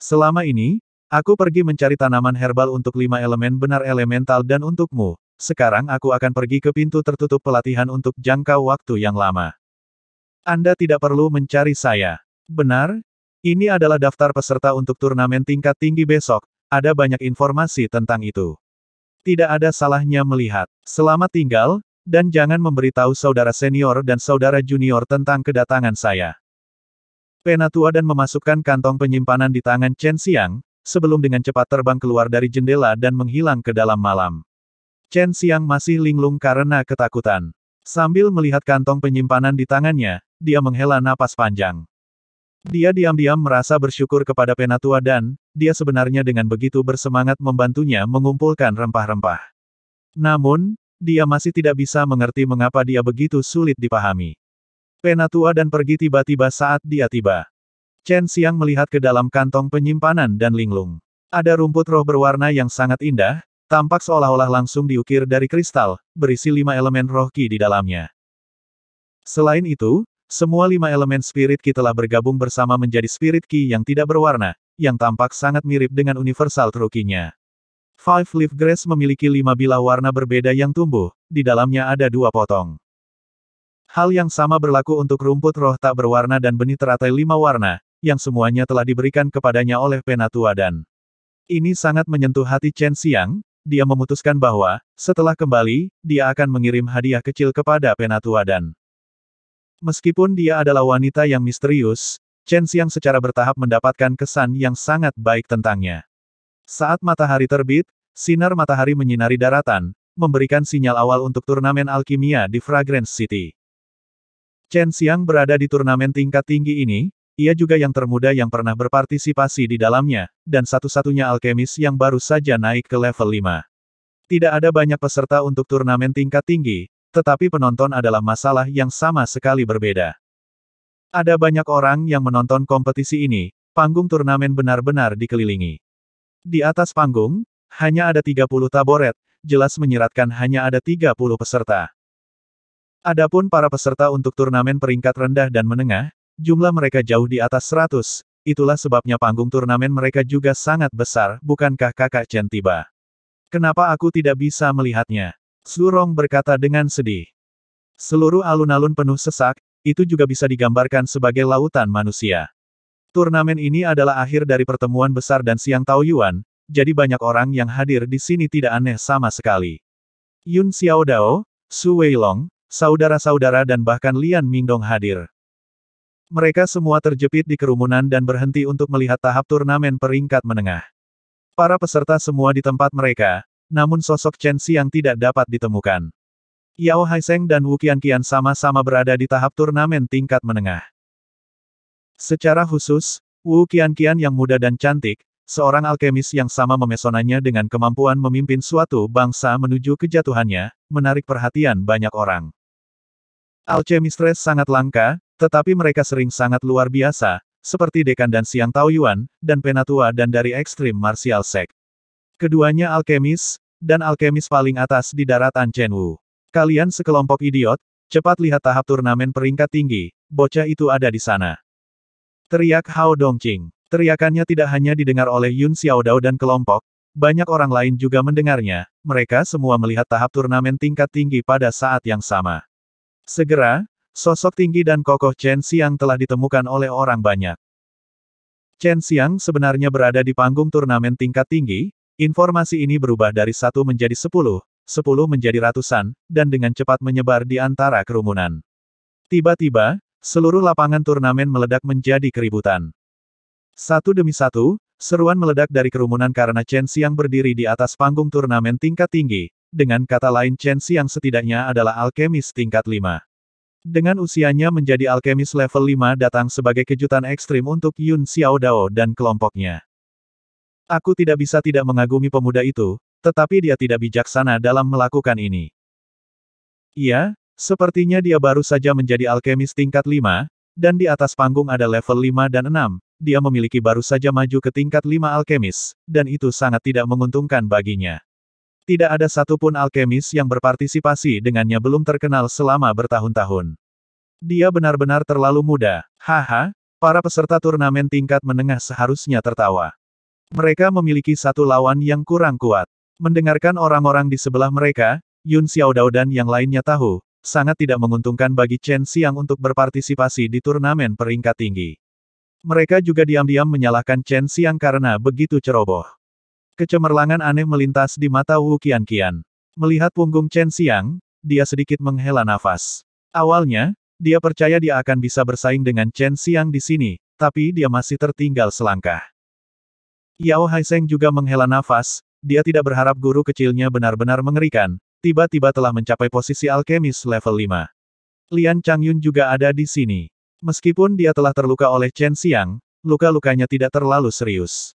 Selama ini, aku pergi mencari tanaman herbal untuk lima elemen benar elemental dan untukmu, sekarang aku akan pergi ke pintu tertutup pelatihan untuk jangka waktu yang lama. Anda tidak perlu mencari saya. Benar? Ini adalah daftar peserta untuk turnamen tingkat tinggi besok, ada banyak informasi tentang itu. Tidak ada salahnya melihat. Selamat tinggal, dan jangan memberitahu saudara senior dan saudara junior tentang kedatangan saya. Penatua dan memasukkan kantong penyimpanan di tangan Chen Xiang, sebelum dengan cepat terbang keluar dari jendela dan menghilang ke dalam malam. Chen Xiang masih linglung karena ketakutan. Sambil melihat kantong penyimpanan di tangannya, dia menghela napas panjang. Dia diam-diam merasa bersyukur kepada Penatua dan, dia sebenarnya dengan begitu bersemangat membantunya mengumpulkan rempah-rempah. Namun, dia masih tidak bisa mengerti mengapa dia begitu sulit dipahami. Penatua dan pergi tiba-tiba saat dia tiba. Chen Xiang melihat ke dalam kantong penyimpanan dan linglung. Ada rumput roh berwarna yang sangat indah, tampak seolah-olah langsung diukir dari kristal, berisi lima elemen roh ki di dalamnya. Selain itu, semua lima elemen spirit ki telah bergabung bersama menjadi spirit ki yang tidak berwarna, yang tampak sangat mirip dengan universal ki-nya. Five Leaf Grass memiliki lima bilah warna berbeda yang tumbuh, di dalamnya ada dua potong. Hal yang sama berlaku untuk rumput roh tak berwarna dan benih teratai lima warna, yang semuanya telah diberikan kepadanya oleh Penatua dan. Ini sangat menyentuh hati Chen Xiang, dia memutuskan bahwa, setelah kembali, dia akan mengirim hadiah kecil kepada Penatua dan. Meskipun dia adalah wanita yang misterius, Chen Xiang secara bertahap mendapatkan kesan yang sangat baik tentangnya. Saat matahari terbit, sinar matahari menyinari daratan, memberikan sinyal awal untuk turnamen alkimia di Fragrance City. Chen Xiang berada di turnamen tingkat tinggi ini, ia juga yang termuda yang pernah berpartisipasi di dalamnya, dan satu-satunya alkemis yang baru saja naik ke level 5. Tidak ada banyak peserta untuk turnamen tingkat tinggi, tetapi penonton adalah masalah yang sama sekali berbeda. Ada banyak orang yang menonton kompetisi ini, panggung turnamen benar-benar dikelilingi. Di atas panggung, hanya ada 30 taboret, jelas menyeratkan hanya ada 30 peserta. Adapun para peserta untuk turnamen peringkat rendah dan menengah, jumlah mereka jauh di atas 100, itulah sebabnya panggung turnamen mereka juga sangat besar, bukankah kakak Chen tiba? Kenapa aku tidak bisa melihatnya? Surong berkata dengan sedih. Seluruh alun-alun penuh sesak, itu juga bisa digambarkan sebagai lautan manusia. Turnamen ini adalah akhir dari pertemuan besar dan siang Tao Yuan, jadi banyak orang yang hadir di sini tidak aneh sama sekali. Yun Xiao Dao, Su Wei Long, saudara-saudara dan bahkan Lian Mingdong hadir. Mereka semua terjepit di kerumunan dan berhenti untuk melihat tahap turnamen peringkat menengah. Para peserta semua di tempat mereka, namun sosok Chen Xiang tidak dapat ditemukan. Yao Haiseng dan Wu Qianqian sama-sama berada di tahap turnamen tingkat menengah. Secara khusus, Wu Kian yang muda dan cantik, seorang alkemis yang sama memesonanya dengan kemampuan memimpin suatu bangsa menuju kejatuhannya, menarik perhatian banyak orang. Alchemistres sangat langka, tetapi mereka sering sangat luar biasa, seperti Dekan dan Siang Yuan, dan Penatua dan dari ekstrim martial Sek. Keduanya alkemis, dan alkemis paling atas di daratan Wu. Kalian sekelompok idiot, cepat lihat tahap turnamen peringkat tinggi, bocah itu ada di sana. Teriak Hao Dongqing. Teriakannya tidak hanya didengar oleh Yun Xiaodao dan kelompok, banyak orang lain juga mendengarnya, mereka semua melihat tahap turnamen tingkat tinggi pada saat yang sama. Segera, sosok tinggi dan kokoh Chen Xiang telah ditemukan oleh orang banyak. Chen Xiang sebenarnya berada di panggung turnamen tingkat tinggi, informasi ini berubah dari satu menjadi sepuluh, sepuluh menjadi ratusan, dan dengan cepat menyebar di antara kerumunan. Tiba-tiba, Seluruh lapangan turnamen meledak menjadi keributan. Satu demi satu, seruan meledak dari kerumunan karena Chen Xiang berdiri di atas panggung turnamen tingkat tinggi, dengan kata lain Chen Xiang setidaknya adalah alkemis tingkat 5. Dengan usianya menjadi alkemis level 5 datang sebagai kejutan ekstrim untuk Yun Xiao Dao dan kelompoknya. Aku tidak bisa tidak mengagumi pemuda itu, tetapi dia tidak bijaksana dalam melakukan ini. Iya, Sepertinya dia baru saja menjadi alkemis tingkat 5, dan di atas panggung ada level 5 dan 6, dia memiliki baru saja maju ke tingkat 5 alkemis, dan itu sangat tidak menguntungkan baginya. Tidak ada satupun alkemis yang berpartisipasi dengannya belum terkenal selama bertahun-tahun. Dia benar-benar terlalu muda. Haha, para peserta turnamen tingkat menengah seharusnya tertawa. Mereka memiliki satu lawan yang kurang kuat. Mendengarkan orang-orang di sebelah mereka, Yun Xiaodao dan yang lainnya tahu, sangat tidak menguntungkan bagi Chen Xiang untuk berpartisipasi di turnamen peringkat tinggi. Mereka juga diam-diam menyalahkan Chen Xiang karena begitu ceroboh. Kecemerlangan aneh melintas di mata Wu Qianqian. Melihat punggung Chen Xiang, dia sedikit menghela nafas. Awalnya, dia percaya dia akan bisa bersaing dengan Chen Xiang di sini, tapi dia masih tertinggal selangkah. Yao Haiseng juga menghela nafas, dia tidak berharap guru kecilnya benar-benar mengerikan, tiba-tiba telah mencapai posisi alkemis level 5. Lian Changyun juga ada di sini. Meskipun dia telah terluka oleh Chen Xiang, luka-lukanya tidak terlalu serius.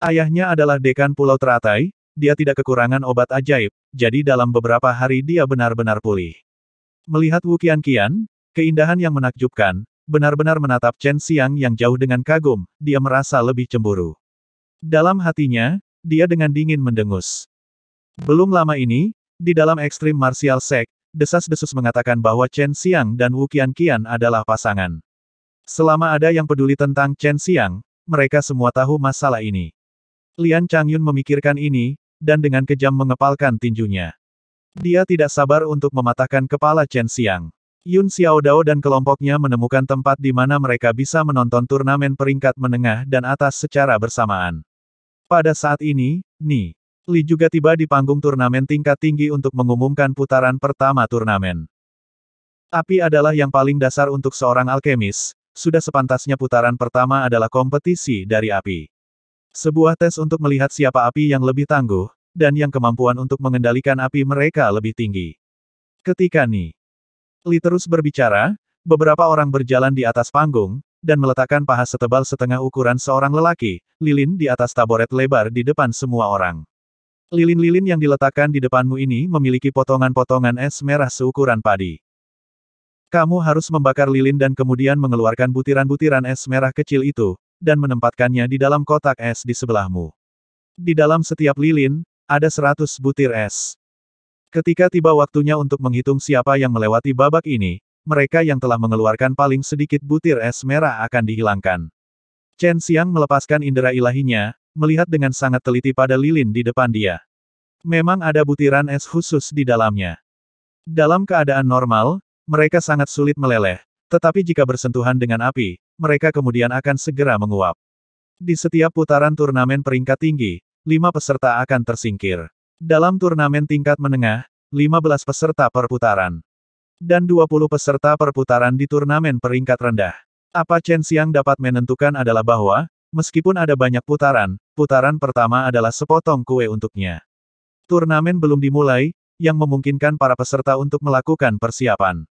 Ayahnya adalah dekan Pulau Teratai, dia tidak kekurangan obat ajaib, jadi dalam beberapa hari dia benar-benar pulih. Melihat Wu Qianqian, keindahan yang menakjubkan, benar-benar menatap Chen Xiang yang jauh dengan kagum, dia merasa lebih cemburu. Dalam hatinya, dia dengan dingin mendengus. Belum lama ini, di dalam Ekstrim Martial Sect, desas-desus mengatakan bahwa Chen Xiang dan Wu Qian Qian adalah pasangan. Selama ada yang peduli tentang Chen Xiang, mereka semua tahu masalah ini. Lian Changyun memikirkan ini, dan dengan kejam mengepalkan tinjunya. Dia tidak sabar untuk mematahkan kepala Chen Xiang. Yun Xiao Dao dan kelompoknya menemukan tempat di mana mereka bisa menonton turnamen peringkat menengah dan atas secara bersamaan. Pada saat ini, Ni Li juga tiba di panggung turnamen tingkat tinggi untuk mengumumkan putaran pertama turnamen. Api adalah yang paling dasar untuk seorang alkemis, sudah sepantasnya putaran pertama adalah kompetisi dari api. Sebuah tes untuk melihat siapa api yang lebih tangguh, dan yang kemampuan untuk mengendalikan api mereka lebih tinggi. Ketika Ni Li terus berbicara, beberapa orang berjalan di atas panggung, dan meletakkan paha setebal setengah ukuran seorang lelaki, lilin di atas taboret lebar di depan semua orang. Lilin-lilin yang diletakkan di depanmu ini memiliki potongan-potongan es merah seukuran padi. Kamu harus membakar lilin dan kemudian mengeluarkan butiran-butiran es merah kecil itu, dan menempatkannya di dalam kotak es di sebelahmu. Di dalam setiap lilin, ada seratus butir es. Ketika tiba waktunya untuk menghitung siapa yang melewati babak ini, mereka yang telah mengeluarkan paling sedikit butir es merah akan dihilangkan. Chen Xiang melepaskan indera ilahinya, melihat dengan sangat teliti pada lilin di depan dia. Memang ada butiran es khusus di dalamnya. Dalam keadaan normal, mereka sangat sulit meleleh, tetapi jika bersentuhan dengan api, mereka kemudian akan segera menguap. Di setiap putaran turnamen peringkat tinggi, lima peserta akan tersingkir. Dalam turnamen tingkat menengah, 15 peserta per putaran. Dan 20 peserta per putaran di turnamen peringkat rendah. Apa Chen Xiang dapat menentukan adalah bahwa, Meskipun ada banyak putaran, putaran pertama adalah sepotong kue untuknya. Turnamen belum dimulai, yang memungkinkan para peserta untuk melakukan persiapan.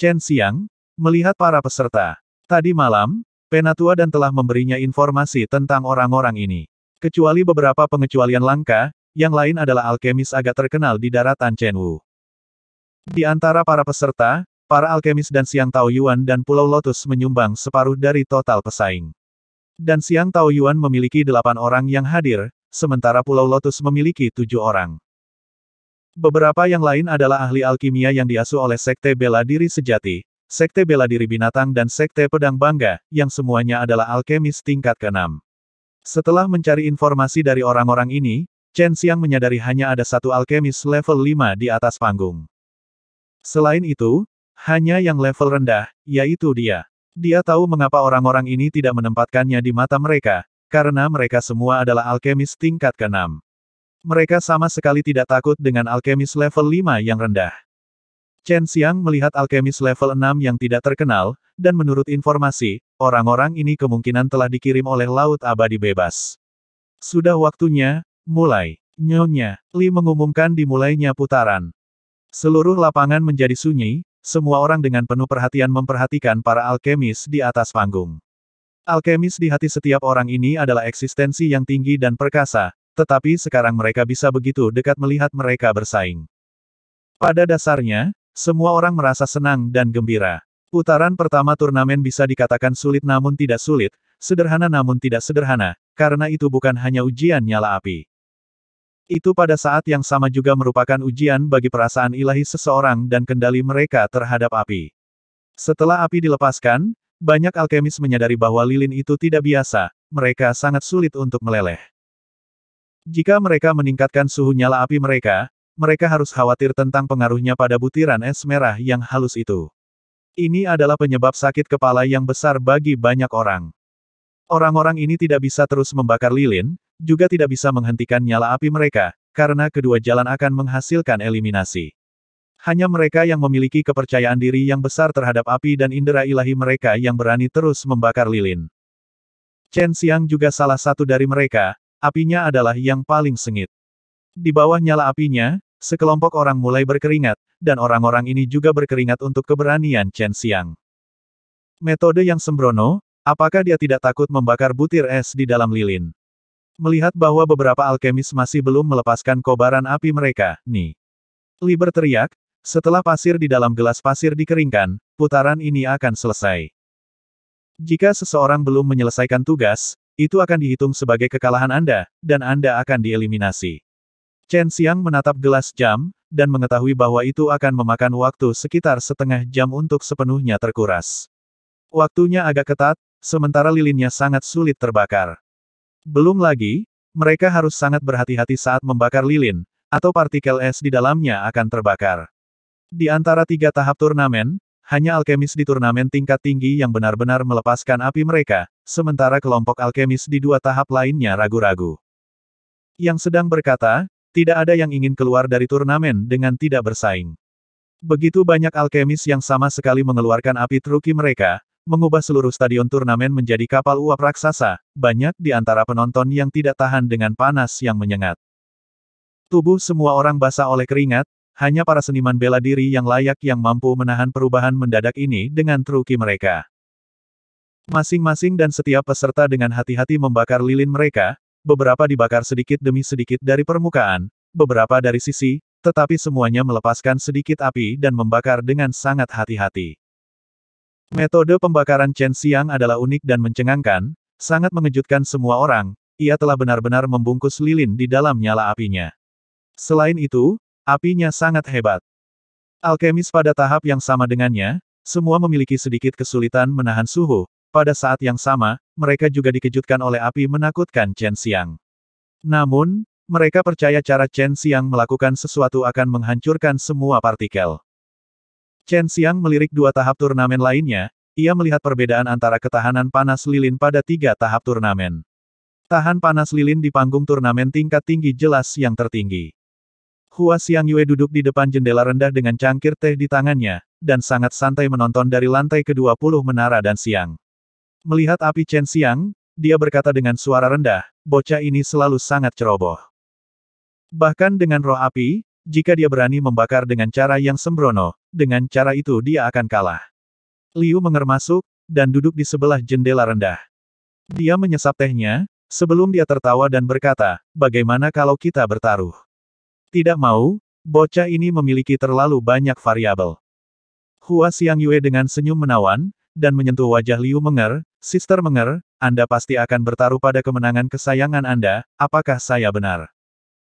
Chen Xiang, melihat para peserta. Tadi malam, Penatua dan telah memberinya informasi tentang orang-orang ini. Kecuali beberapa pengecualian langka, yang lain adalah alkemis agak terkenal di daratan Chen Wu. Di antara para peserta, para alkemis dan Siang Tao Yuan dan Pulau Lotus menyumbang separuh dari total pesaing. Dan Siang Tao Yuan memiliki delapan orang yang hadir, sementara Pulau Lotus memiliki tujuh orang. Beberapa yang lain adalah ahli alkimia yang diasuh oleh Sekte Bela Diri Sejati, Sekte Bela Diri Binatang dan Sekte Pedang Bangga, yang semuanya adalah alkemis tingkat keenam. Setelah mencari informasi dari orang-orang ini, Chen Xiang menyadari hanya ada satu alkemis level 5 di atas panggung. Selain itu, hanya yang level rendah, yaitu dia. Dia tahu mengapa orang-orang ini tidak menempatkannya di mata mereka, karena mereka semua adalah alkemis tingkat keenam. Mereka sama sekali tidak takut dengan alkemis level 5 yang rendah. Chen Xiang melihat alkemis level 6 yang tidak terkenal, dan menurut informasi, orang-orang ini kemungkinan telah dikirim oleh Laut Abadi Bebas. Sudah waktunya, mulai. Nyonya, Li mengumumkan dimulainya putaran. Seluruh lapangan menjadi sunyi, semua orang dengan penuh perhatian memperhatikan para alkemis di atas panggung. Alkemis di hati setiap orang ini adalah eksistensi yang tinggi dan perkasa, tetapi sekarang mereka bisa begitu dekat melihat mereka bersaing. Pada dasarnya, semua orang merasa senang dan gembira. Putaran pertama turnamen bisa dikatakan sulit namun tidak sulit, sederhana namun tidak sederhana, karena itu bukan hanya ujian nyala api. Itu pada saat yang sama juga merupakan ujian bagi perasaan ilahi seseorang dan kendali mereka terhadap api. Setelah api dilepaskan, banyak alkemis menyadari bahwa lilin itu tidak biasa, mereka sangat sulit untuk meleleh. Jika mereka meningkatkan suhu nyala api mereka, mereka harus khawatir tentang pengaruhnya pada butiran es merah yang halus itu. Ini adalah penyebab sakit kepala yang besar bagi banyak orang. Orang-orang ini tidak bisa terus membakar lilin, juga tidak bisa menghentikan nyala api mereka, karena kedua jalan akan menghasilkan eliminasi. Hanya mereka yang memiliki kepercayaan diri yang besar terhadap api dan indera ilahi mereka yang berani terus membakar lilin. Chen Xiang juga salah satu dari mereka, apinya adalah yang paling sengit. Di bawah nyala apinya, sekelompok orang mulai berkeringat, dan orang-orang ini juga berkeringat untuk keberanian Chen Xiang. Metode yang sembrono, apakah dia tidak takut membakar butir es di dalam lilin? Melihat bahwa beberapa alkemis masih belum melepaskan kobaran api mereka, nih. Li berteriak, setelah pasir di dalam gelas pasir dikeringkan, putaran ini akan selesai. Jika seseorang belum menyelesaikan tugas, itu akan dihitung sebagai kekalahan Anda, dan Anda akan dieliminasi. Chen Xiang menatap gelas jam, dan mengetahui bahwa itu akan memakan waktu sekitar setengah jam untuk sepenuhnya terkuras. Waktunya agak ketat, sementara lilinnya sangat sulit terbakar. Belum lagi, mereka harus sangat berhati-hati saat membakar lilin, atau partikel es di dalamnya akan terbakar. Di antara tiga tahap turnamen, hanya alkemis di turnamen tingkat tinggi yang benar-benar melepaskan api mereka, sementara kelompok alkemis di dua tahap lainnya ragu-ragu. Yang sedang berkata, tidak ada yang ingin keluar dari turnamen dengan tidak bersaing. Begitu banyak alkemis yang sama sekali mengeluarkan api truki mereka, mengubah seluruh stadion turnamen menjadi kapal uap raksasa, banyak di antara penonton yang tidak tahan dengan panas yang menyengat. Tubuh semua orang basah oleh keringat, hanya para seniman bela diri yang layak yang mampu menahan perubahan mendadak ini dengan truki mereka. Masing-masing dan setiap peserta dengan hati-hati membakar lilin mereka, beberapa dibakar sedikit demi sedikit dari permukaan, beberapa dari sisi, tetapi semuanya melepaskan sedikit api dan membakar dengan sangat hati-hati. Metode pembakaran Chen Xiang adalah unik dan mencengangkan, sangat mengejutkan semua orang, ia telah benar-benar membungkus lilin di dalam nyala apinya. Selain itu, apinya sangat hebat. Alkemis pada tahap yang sama dengannya, semua memiliki sedikit kesulitan menahan suhu, pada saat yang sama, mereka juga dikejutkan oleh api menakutkan Chen Xiang. Namun, mereka percaya cara Chen Xiang melakukan sesuatu akan menghancurkan semua partikel. Chen Xiang melirik dua tahap turnamen lainnya, ia melihat perbedaan antara ketahanan panas lilin pada tiga tahap turnamen. Tahan panas lilin di panggung turnamen tingkat tinggi jelas yang tertinggi. Hua Xiang Yue duduk di depan jendela rendah dengan cangkir teh di tangannya, dan sangat santai menonton dari lantai ke-20 menara dan siang. Melihat api Chen Xiang, dia berkata dengan suara rendah, bocah ini selalu sangat ceroboh. Bahkan dengan roh api, jika dia berani membakar dengan cara yang sembrono, dengan cara itu dia akan kalah. Liu mengermasuk dan duduk di sebelah jendela rendah. Dia menyesap tehnya, sebelum dia tertawa dan berkata, bagaimana kalau kita bertaruh? Tidak mau, bocah ini memiliki terlalu banyak variabel. Hua Xiang Yue dengan senyum menawan, dan menyentuh wajah Liu Menger, Sister Menger, Anda pasti akan bertaruh pada kemenangan kesayangan Anda, apakah saya benar?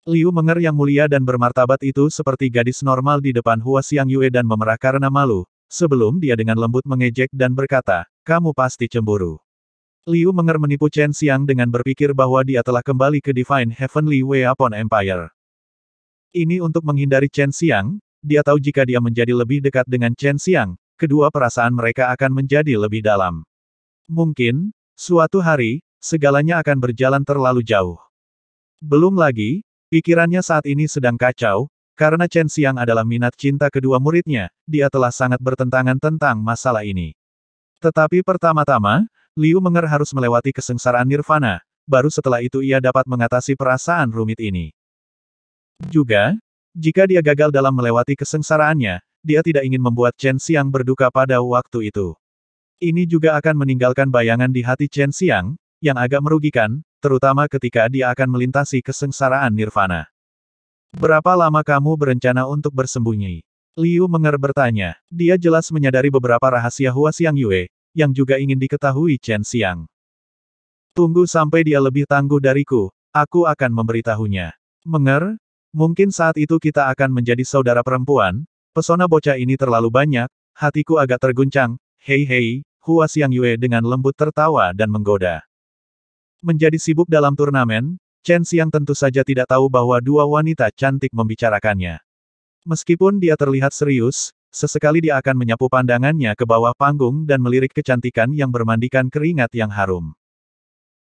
Liu Menger yang mulia dan bermartabat itu seperti gadis normal di depan Hua Xiang Yue dan memerah karena malu, sebelum dia dengan lembut mengejek dan berkata, kamu pasti cemburu. Liu Menger menipu Chen Xiang dengan berpikir bahwa dia telah kembali ke Divine Heavenly Way Upon Empire. Ini untuk menghindari Chen Xiang, dia tahu jika dia menjadi lebih dekat dengan Chen Xiang, kedua perasaan mereka akan menjadi lebih dalam. Mungkin, suatu hari, segalanya akan berjalan terlalu jauh. Belum lagi, Pikirannya saat ini sedang kacau, karena Chen Xiang adalah minat cinta kedua muridnya, dia telah sangat bertentangan tentang masalah ini. Tetapi pertama-tama, Liu Menger harus melewati kesengsaraan nirvana, baru setelah itu ia dapat mengatasi perasaan rumit ini. Juga, jika dia gagal dalam melewati kesengsaraannya, dia tidak ingin membuat Chen Xiang berduka pada waktu itu. Ini juga akan meninggalkan bayangan di hati Chen Xiang, yang agak merugikan, terutama ketika dia akan melintasi kesengsaraan nirvana. Berapa lama kamu berencana untuk bersembunyi? Liu Menger bertanya. Dia jelas menyadari beberapa rahasia Hua Xiang Yue, yang juga ingin diketahui Chen Xiang. Tunggu sampai dia lebih tangguh dariku, aku akan memberitahunya. Menger, mungkin saat itu kita akan menjadi saudara perempuan, pesona bocah ini terlalu banyak, hatiku agak terguncang, hei hei, Hua Xiang Yue dengan lembut tertawa dan menggoda. Menjadi sibuk dalam turnamen, Chen Xiang tentu saja tidak tahu bahwa dua wanita cantik membicarakannya. Meskipun dia terlihat serius, sesekali dia akan menyapu pandangannya ke bawah panggung dan melirik kecantikan yang bermandikan keringat yang harum.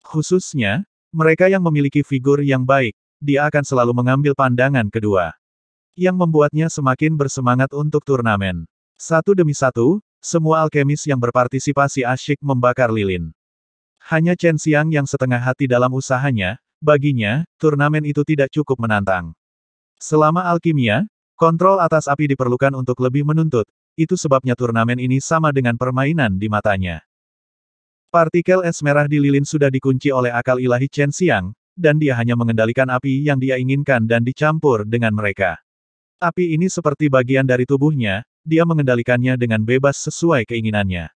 Khususnya, mereka yang memiliki figur yang baik, dia akan selalu mengambil pandangan kedua. Yang membuatnya semakin bersemangat untuk turnamen. Satu demi satu, semua alkemis yang berpartisipasi asyik membakar lilin. Hanya Chen Xiang yang setengah hati dalam usahanya, baginya, turnamen itu tidak cukup menantang. Selama alkimia, kontrol atas api diperlukan untuk lebih menuntut, itu sebabnya turnamen ini sama dengan permainan di matanya. Partikel es merah di lilin sudah dikunci oleh akal ilahi Chen Xiang, dan dia hanya mengendalikan api yang dia inginkan dan dicampur dengan mereka. Api ini seperti bagian dari tubuhnya, dia mengendalikannya dengan bebas sesuai keinginannya.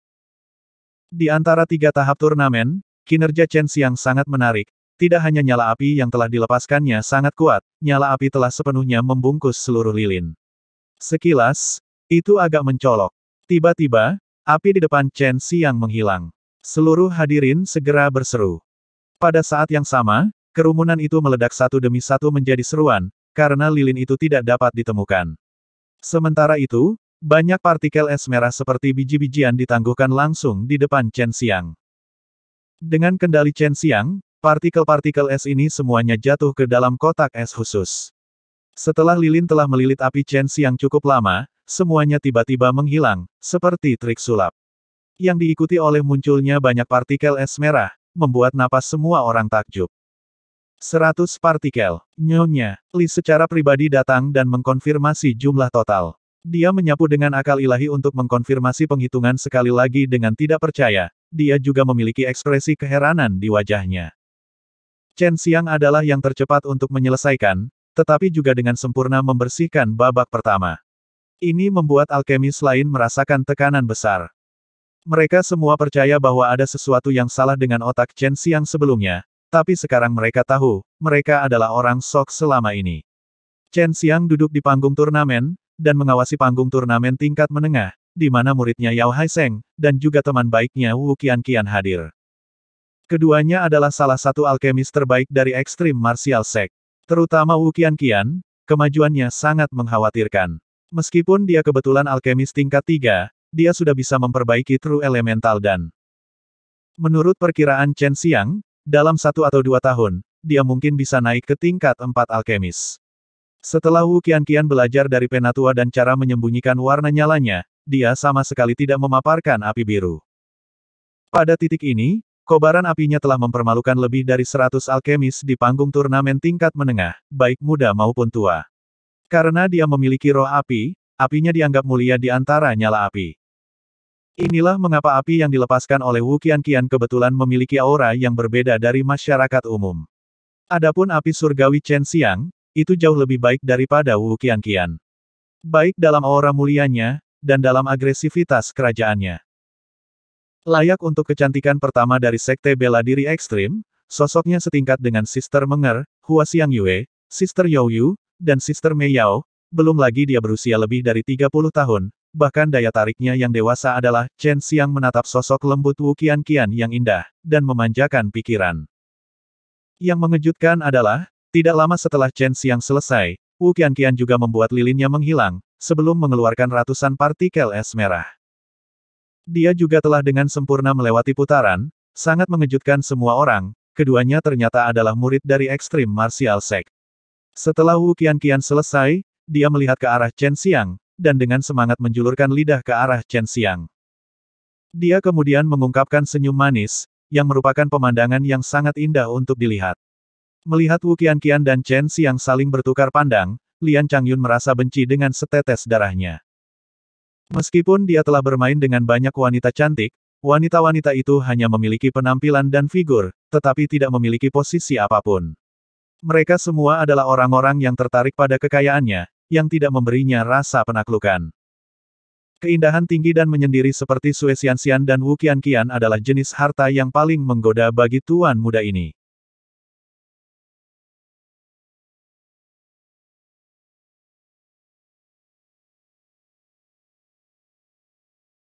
Di antara tiga tahap turnamen, kinerja Chen Xiang sangat menarik. Tidak hanya nyala api yang telah dilepaskannya sangat kuat, nyala api telah sepenuhnya membungkus seluruh lilin. Sekilas, itu agak mencolok. Tiba-tiba, api di depan Chen Xiang menghilang. Seluruh hadirin segera berseru. Pada saat yang sama, kerumunan itu meledak satu demi satu menjadi seruan, karena lilin itu tidak dapat ditemukan. Sementara itu, banyak partikel es merah seperti biji-bijian ditangguhkan langsung di depan Chen Xiang. Dengan kendali Chen Xiang, partikel-partikel es ini semuanya jatuh ke dalam kotak es khusus. Setelah lilin telah melilit api Chen Xiang cukup lama, semuanya tiba-tiba menghilang, seperti trik sulap. Yang diikuti oleh munculnya banyak partikel es merah, membuat napas semua orang takjub. 100 partikel. Nyonya, Li secara pribadi datang dan mengkonfirmasi jumlah total. Dia menyapu dengan akal ilahi untuk mengkonfirmasi penghitungan sekali lagi dengan tidak percaya, dia juga memiliki ekspresi keheranan di wajahnya. Chen Xiang adalah yang tercepat untuk menyelesaikan, tetapi juga dengan sempurna membersihkan babak pertama. Ini membuat alkemis lain merasakan tekanan besar. Mereka semua percaya bahwa ada sesuatu yang salah dengan otak Chen Xiang sebelumnya, tapi sekarang mereka tahu, mereka adalah orang sok selama ini. Chen Xiang duduk di panggung turnamen, dan mengawasi panggung turnamen tingkat menengah, di mana muridnya Yao Haiseng, dan juga teman baiknya Wu Qianqian hadir. Keduanya adalah salah satu alkemis terbaik dari ekstrim martial sek. Terutama Wu Qianqian, kemajuannya sangat mengkhawatirkan. Meskipun dia kebetulan alkemis tingkat 3, dia sudah bisa memperbaiki true elemental dan Menurut perkiraan Chen Xiang, dalam satu atau dua tahun, dia mungkin bisa naik ke tingkat empat alkemis. Setelah Wu Qianqian belajar dari Penatua dan cara menyembunyikan warna nyalanya, dia sama sekali tidak memaparkan api biru. Pada titik ini, kobaran apinya telah mempermalukan lebih dari 100 alkemis di panggung turnamen tingkat menengah, baik muda maupun tua. Karena dia memiliki roh api, apinya dianggap mulia di antara nyala api. Inilah mengapa api yang dilepaskan oleh Wu Qianqian kebetulan memiliki aura yang berbeda dari masyarakat umum. Adapun api surgawi Chen Xiang, itu jauh lebih baik daripada Wu Qianqian. Baik dalam aura mulianya, dan dalam agresivitas kerajaannya. Layak untuk kecantikan pertama dari sekte bela diri ekstrim, sosoknya setingkat dengan Sister Menger, Hua Xiang Yue, Sister Yao Yu, dan Sister Mei Yao, belum lagi dia berusia lebih dari 30 tahun, bahkan daya tariknya yang dewasa adalah Chen Xiang menatap sosok lembut Wu Qianqian yang indah, dan memanjakan pikiran. Yang mengejutkan adalah, tidak lama setelah Chen Xiang selesai, Wu Qianqian juga membuat lilinnya menghilang, sebelum mengeluarkan ratusan partikel es merah. Dia juga telah dengan sempurna melewati putaran, sangat mengejutkan semua orang, keduanya ternyata adalah murid dari ekstrim martial sek. Setelah Wu Qianqian selesai, dia melihat ke arah Chen Xiang, dan dengan semangat menjulurkan lidah ke arah Chen Xiang. Dia kemudian mengungkapkan senyum manis, yang merupakan pemandangan yang sangat indah untuk dilihat. Melihat Wu Qianqian dan Chen Xiang saling bertukar pandang, Lian Changyun merasa benci dengan setetes darahnya. Meskipun dia telah bermain dengan banyak wanita cantik, wanita-wanita itu hanya memiliki penampilan dan figur, tetapi tidak memiliki posisi apapun. Mereka semua adalah orang-orang yang tertarik pada kekayaannya, yang tidak memberinya rasa penaklukan. Keindahan tinggi dan menyendiri seperti Sue Xianxian dan Wu Qianqian adalah jenis harta yang paling menggoda bagi tuan muda ini.